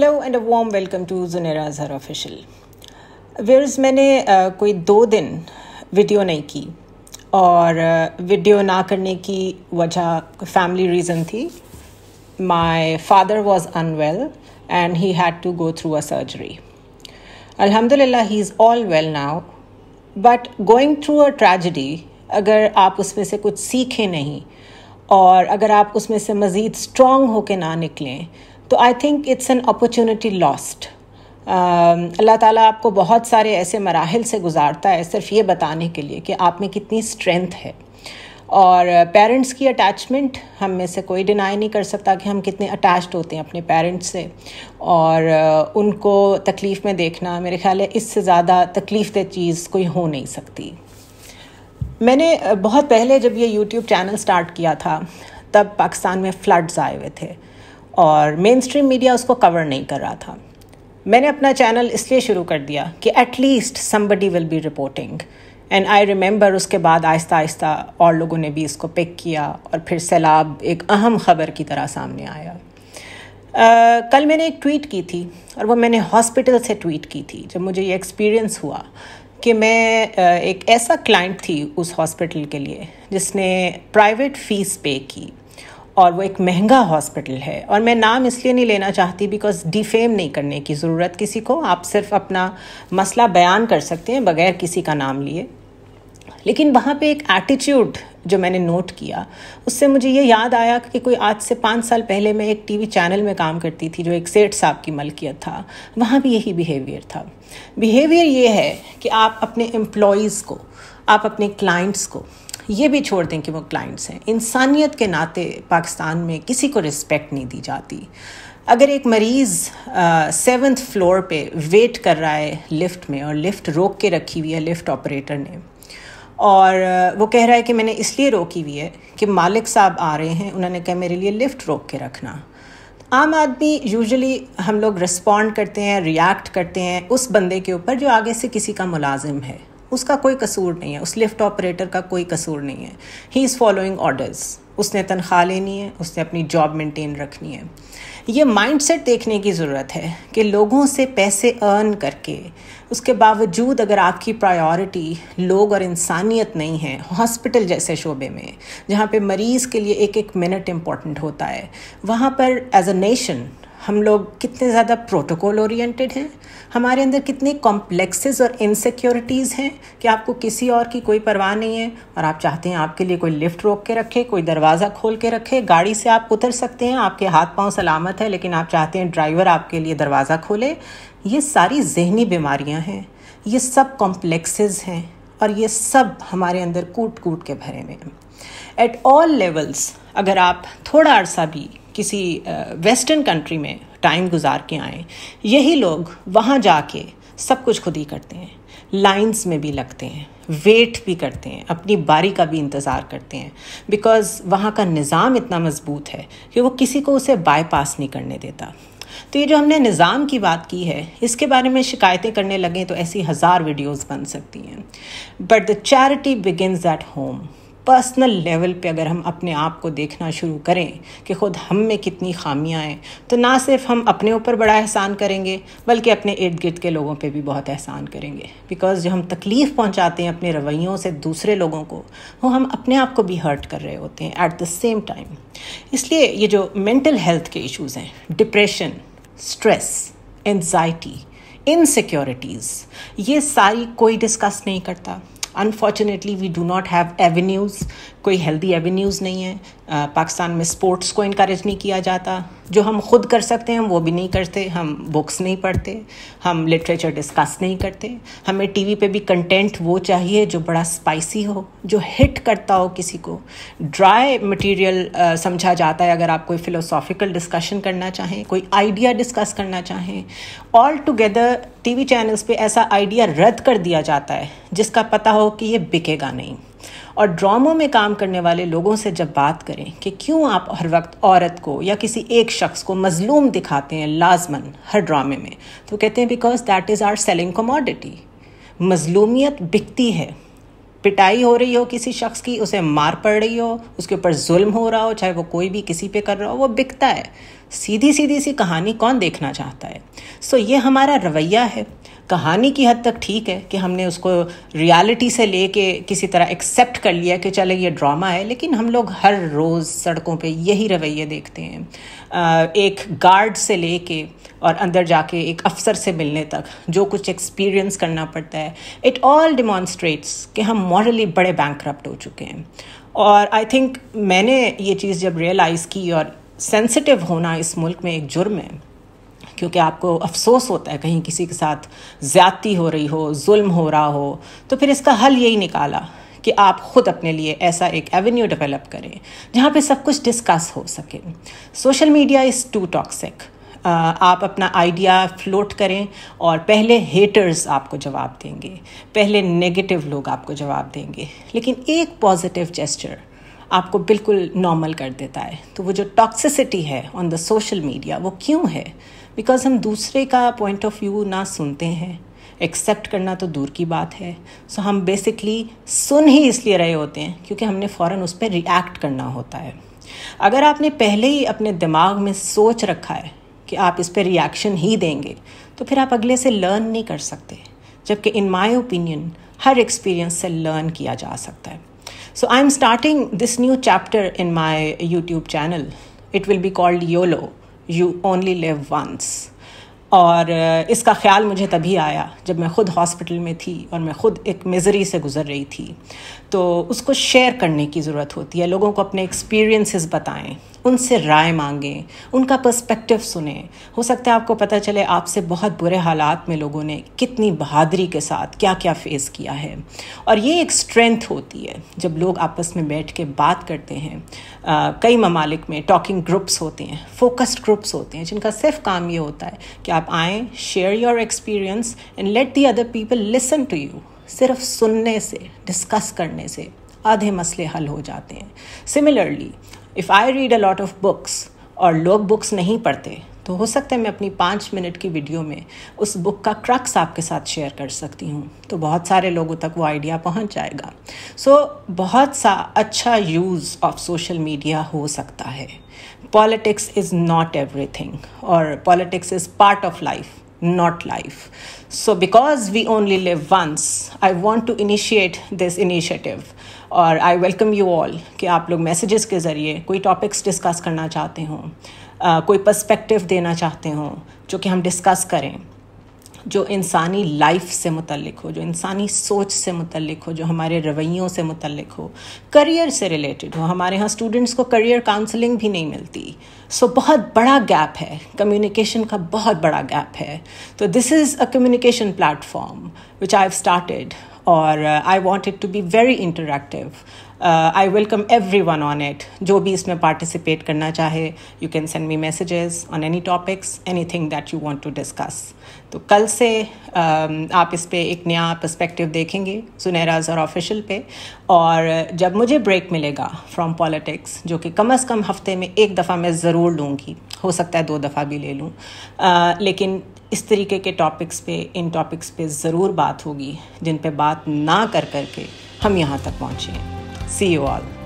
Hello and a warm welcome to Zunaira Azhar official वेयर्स मैंने uh, कोई दो दिन वीडियो नहीं की और uh, वीडियो ना करने की वजह फैमिली रीज़न थी my father was unwell and he had to go through a surgery अल्हम्दुलिल्लाह he is all well now but going through a tragedy अगर आप उसमें से कुछ सीखें नहीं और अगर आप उसमें से मज़ीद स्ट्रॉन्ग होके ना निकलें तो I think it's an opportunity lost अल्लाह ताला आपको बहुत सारे ऐसे मराहल से गुजारता है सिर्फ ये बताने के लिए कि आप में कितनी स्ट्रेंथ है और पेरेंट्स uh, की अटैचमेंट हम में से कोई डिनाई नहीं कर सकता कि हम कितने अटैच्ड होते हैं अपने पेरेंट्स से और uh, उनको तकलीफ़ में देखना मेरे ख्याल है इससे ज़्यादा तकलीफ़ दह चीज़ कोई हो नहीं सकती मैंने uh, बहुत पहले जब ये यूट्यूब चैनल स्टार्ट किया था तब पाकिस्तान में फ्लड्स आए हुए थे और मेन स्ट्रीम मीडिया उसको कवर नहीं कर रहा था मैंने अपना चैनल इसलिए शुरू कर दिया कि at least somebody will be reporting and I remember उसके बाद आहिस्ता आहिस्ता और लोगों ने भी इसको पिक किया और फिर सैलाब एक अहम खबर की तरह सामने आया uh, कल मैंने एक ट्वीट की थी और वो मैंने हॉस्पिटल से ट्वीट की थी जब मुझे ये एक्सपीरियंस हुआ कि मैं uh, एक ऐसा क्लाइंट थी उस हॉस्पिटल के लिए जिसने प्राइवेट फ़ीस पे की और वो एक महंगा हॉस्पिटल है और मैं नाम इसलिए नहीं लेना चाहती बिकॉज डिफेम नहीं करने की ज़रूरत किसी को आप सिर्फ अपना मसला बयान कर सकते हैं बगैर किसी का नाम लिए लेकिन वहाँ पे एक एटीट्यूड जो मैंने नोट किया उससे मुझे ये याद आया कि कोई आज से पाँच साल पहले मैं एक टीवी चैनल में काम करती थी जो एक सेठ साहब की मलकियत था वहाँ भी यही बिहेवियर था बिहेवियर ये है कि आप अपने एम्प्लॉयज़ को आप अपने क्लाइंट्स को ये भी छोड़ दें कि वो क्लाइंट्स हैं इंसानियत के नाते पाकिस्तान में किसी को रिस्पेक्ट नहीं दी जाती अगर एक मरीज़ सेवन्थ फ्लोर पे वेट कर रहा है लिफ्ट में और लिफ्ट रोक के रखी हुई है लिफ्ट ऑपरेटर ने और वो कह रहा है कि मैंने इसलिए रोकी हुई है कि मालिक साहब आ रहे हैं उन्होंने कहा मेरे लिए लिफ्ट रोक के रखना आम आदमी यूजुअली हम लोग रिस्पॉन्ड करते हैं रिएक्ट करते हैं उस बंदे के ऊपर जो आगे से किसी का मुलाजिम है उसका कोई कसूर नहीं है उस लिफ्ट ऑपरेटर का कोई कसूर नहीं है ही इज़ फॉलोइंग ऑर्डर्स उसने तनख्वाह लेनी है उसने अपनी जॉब मेंटेन रखनी है ये माइंडसेट देखने की ज़रूरत है कि लोगों से पैसे अर्न करके उसके बावजूद अगर आपकी प्रायोरिटी लोग और इंसानियत नहीं है हॉस्पिटल जैसे शोबे में जहाँ पे मरीज़ के लिए एक एक मिनट इम्पॉर्टेंट होता है वहाँ पर एज अ नेशन हम लोग कितने ज़्यादा प्रोटोकॉल ओरिएंटेड हैं हमारे अंदर कितने कॉम्प्लेक्सेस और इनसिक्योरिटीज़ हैं कि आपको किसी और की कोई परवाह नहीं है और आप चाहते हैं आपके लिए कोई लिफ्ट रोक के रखे कोई दरवाज़ा खोल के रखे गाड़ी से आप उतर सकते हैं आपके हाथ पांव सलामत है लेकिन आप चाहते हैं ड्राइवर आपके लिए दरवाज़ा खोले ये सारी जहनी बीमारियाँ हैं ये सब कॉम्प्लेक्सेज हैं और ये सब हमारे अंदर कूट कूट के भरे हुए हैं एट ऑल लेवल्स अगर आप थोड़ा अरसा भी किसी वेस्टर्न कंट्री में टाइम गुजार के आए यही लोग वहाँ जाके सब कुछ खुद ही करते हैं लाइंस में भी लगते हैं वेट भी करते हैं अपनी बारी का भी इंतज़ार करते हैं बिकॉज़ वहाँ का निज़ाम इतना मज़बूत है कि वो किसी को उसे बाईपास नहीं करने देता तो ये जो हमने निज़ाम की बात की है इसके बारे में शिकायतें करने लगें तो ऐसी हज़ार वीडियोज़ बन सकती हैं but the charity begins at home personal level पे अगर हम अपने आप को देखना शुरू करें कि खुद हम में कितनी खामियां हैं तो ना सिर्फ हम अपने ऊपर बड़ा एहसान करेंगे बल्कि अपने इर्द गिर्द के लोगों पे भी बहुत एहसान करेंगे बिकॉज जो हम तकलीफ़ पहुंचाते हैं अपने रवैयों से दूसरे लोगों को वो हम अपने आप को भी हर्ट कर रहे होते हैं एट द सेम टाइम इसलिए ये जो मेंटल हेल्थ के इशूज़ हैं डिप्रेशन स्ट्रेस एन्जाइटी इनसिक्योरिटीज़ ये सारी कोई डिस्कस नहीं करता unfortunately we do not have avenues कोई हेल्दी एवेन्यूज़ नहीं है पाकिस्तान में स्पोर्ट्स को इनक्रेज नहीं किया जाता जो हम खुद कर सकते हैं हम वो भी नहीं करते हम बुक्स नहीं पढ़ते हम लिटरेचर डिस्कस नहीं करते हमें टीवी पे भी कंटेंट वो चाहिए जो बड़ा स्पाइसी हो जो हिट करता हो किसी को ड्राई मटेरियल समझा जाता है अगर आप कोई फिलोसॉफिकल डिस्कशन करना चाहें कोई आइडिया डिस्कस करना चाहें ऑल टुगेदर टीवी चैनल्स पे ऐसा आइडिया रद्द कर दिया जाता है जिसका पता हो कि ये बिकेगा नहीं और ड्रामों में काम करने वाले लोगों से जब बात करें कि क्यों आप हर वक्त औरत को या किसी एक शख्स को मजलूम दिखाते हैं लाजमन हर ड्रामे में तो कहते हैं because that is our selling commodity मजलूमियत बिकती है पिटाई हो रही हो किसी शख्स की उसे मार पड़ रही हो उसके ऊपर जुल्म हो रहा हो चाहे वो कोई भी किसी पे कर रहा हो वो बिकता है सीधी सीधी सी कहानी कौन देखना चाहता है सो so, ये हमारा रवैया है कहानी की हद तक ठीक है कि हमने उसको रियलिटी से ले के किसी तरह एक्सेप्ट कर लिया कि चले ये ड्रामा है लेकिन हम लोग हर रोज़ सड़कों पे यही रवैये देखते हैं एक गार्ड से ले के और अंदर जाके एक अफसर से मिलने तक जो कुछ एक्सपीरियंस करना पड़ता है इट ऑल डिमॉन्स्ट्रेट्स कि हम मॉरली बड़े बैंक हो चुके हैं और आई थिंक मैंने ये चीज़ जब रियलाइज़ की और सेंसिटिव होना इस मुल्क में एक जुर्म है क्योंकि आपको अफसोस होता है कहीं किसी के साथ ज़्यादती हो रही हो जुल्म हो रहा हो तो फिर इसका हल यही निकाला कि आप खुद अपने लिए ऐसा एक एवेन्यू डेवलप करें जहाँ पे सब कुछ डिस्कस हो सके social media is too toxic आप अपना आइडिया फ्लोट करें और पहले हेटर्स आपको जवाब देंगे पहले नेगेटिव लोग आपको जवाब देंगे लेकिन एक पॉजिटिव जेस्चर आपको बिल्कुल नॉर्मल कर देता है तो वो जो टॉक्सिसिटी है ऑन द सोशल मीडिया वो क्यों है बिकॉज हम दूसरे का पॉइंट ऑफ व्यू ना सुनते हैं एक्सेप्ट करना तो दूर की बात है सो so, हम बेसिकली सुन ही इसलिए रहे होते हैं क्योंकि हमने फ़ौर उस पर रिएक्ट करना होता है अगर आपने पहले ही अपने दिमाग में सोच रखा है कि आप इस पर रिएक्शन ही देंगे तो फिर आप अगले से लर्न नहीं कर सकते जबकि इन माई ओपिनियन हर एक्सपीरियंस से लर्न किया जा सकता है so I am starting this new chapter in my YouTube channel it will be called YOLO you only live once और uh, इसका ख्याल मुझे तभी आया जब मैं ख़ुद हॉस्पिटल में थी और मैं ख़ुद एक मिजरी से गुज़र रही थी तो उसको शेयर करने की ज़रूरत होती है लोगों को अपने एक्सपीरियंसेस बताएं उनसे राय मांगें उनका पर्सपेक्टिव सुने हो सकता है आपको पता चले आपसे बहुत बुरे हालात में लोगों ने कितनी बहादुरी के साथ क्या क्या फेस किया है और ये एक स्ट्रेंथ होती है जब लोग आपस में बैठ के बात करते हैं आ, कई ममालिक में टॉकिंग ग्रुप्स होते हैं फोकस्ड ग्रुप्स होते हैं जिनका सिर्फ काम ये होता है कि आप आएँ share your experience and let the other people listen to you सिर्फ सुनने से डिस्कस करने से आधे मसले हल हो जाते हैं similarly if I read a lot of books और लोग बुक्स नहीं पढ़ते तो हो सकता है मैं अपनी पाँच मिनट की वीडियो में उस बुक का क्रक्स आपके साथ शेयर कर सकती हूँ तो बहुत सारे लोगों तक वो आइडिया पहुँच जाएगा सो so, बहुत सा अच्छा यूज़ ऑफ सोशल मीडिया हो सकता है पॉलिटिक्स इज़ नॉट एवरीथिंग और politics is part of life not life so because we only live once I want to initiate this initiative और आई वेलकम यू ऑल कि आप लोग messages के ज़रिए कोई टॉपिक्स डिस्कस करना चाहते हों uh, कोई पर्सपेक्टिव देना चाहते हों जो कि हम डिस्कस करें जो इंसानी लाइफ से मुतलक हो जो इंसानी सोच से मुतलक हो जो हमारे रवैयों से मुतलक हो करियर से रिलेटेड हो हमारे यहाँ स्टूडेंट्स को करियर काउंसलिंग भी नहीं मिलती सो so, बहुत बड़ा गैप है कम्युनिकेशन का बहुत बड़ा गैप है तो this is a communication platform which I have started or uh, I want it to be very interactive. I welcome everyone on it जो भी इसमें पार्टिसिपेट करना चाहे you can send me messages on any topics anything that you want to discuss तो कल से um, आप इस पर एक नया परस्पेक्टिव देखेंगे सुनहराज और ऑफिशियल पे और जब मुझे ब्रेक मिलेगा फ्रॉम पॉलिटिक्स जो कि कम अज़ कम हफ्ते में एक दफ़ा मैं ज़रूर लूँगी हो सकता है दो दफ़ा भी ले लूँ uh, लेकिन इस तरीके के टॉपिक्स पे इन टॉपिक्स पे ज़रूर बात होगी जिन पे बात ना कर करके हम यहाँ तक पहुँचे हैं See you all.